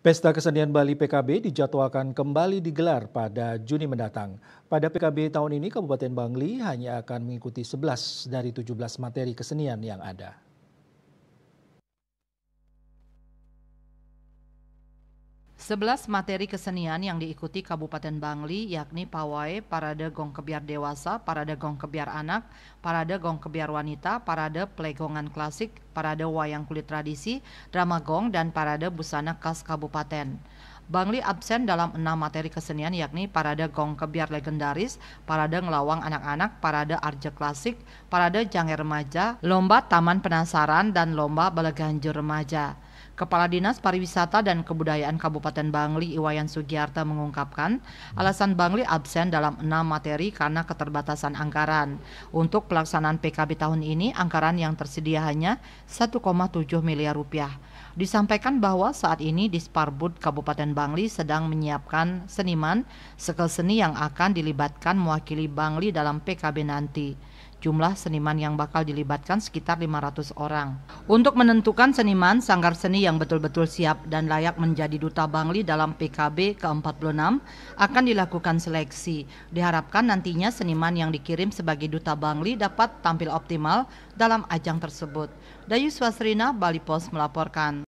Pesta Kesenian Bali PKB dijadwalkan kembali digelar pada Juni mendatang. Pada PKB tahun ini Kabupaten Bangli hanya akan mengikuti 11 dari 17 materi kesenian yang ada. 11 materi kesenian yang diikuti Kabupaten Bangli yakni pawai, parade gong kebiar dewasa, parade gong kebiar anak, parade gong kebiar wanita, parade plegongan klasik, parade wayang kulit tradisi, drama gong, dan parade busana khas kabupaten. Bangli absen dalam enam materi kesenian yakni parade gong kebiar legendaris, parade ngelawang anak-anak, parade arja klasik, parade jangir remaja, lomba taman penasaran, dan lomba beleganjur remaja. Kepala Dinas Pariwisata dan Kebudayaan Kabupaten Bangli Iwayan Sugiarta mengungkapkan alasan Bangli absen dalam enam materi karena keterbatasan anggaran. Untuk pelaksanaan PKB tahun ini, anggaran yang tersedia hanya 1,7 miliar rupiah. Disampaikan bahwa saat ini di Sparbud Kabupaten Bangli sedang menyiapkan seniman, sekel seni yang akan dilibatkan mewakili Bangli dalam PKB nanti. Jumlah seniman yang bakal dilibatkan sekitar 500 orang. Untuk menentukan seniman, sanggar seni yang betul-betul siap dan layak menjadi duta Bangli dalam PKB ke-46 akan dilakukan seleksi. Diharapkan nantinya seniman yang dikirim sebagai duta Bangli dapat tampil optimal dalam ajang tersebut. Dayu Swasrina, Bali Post melaporkan.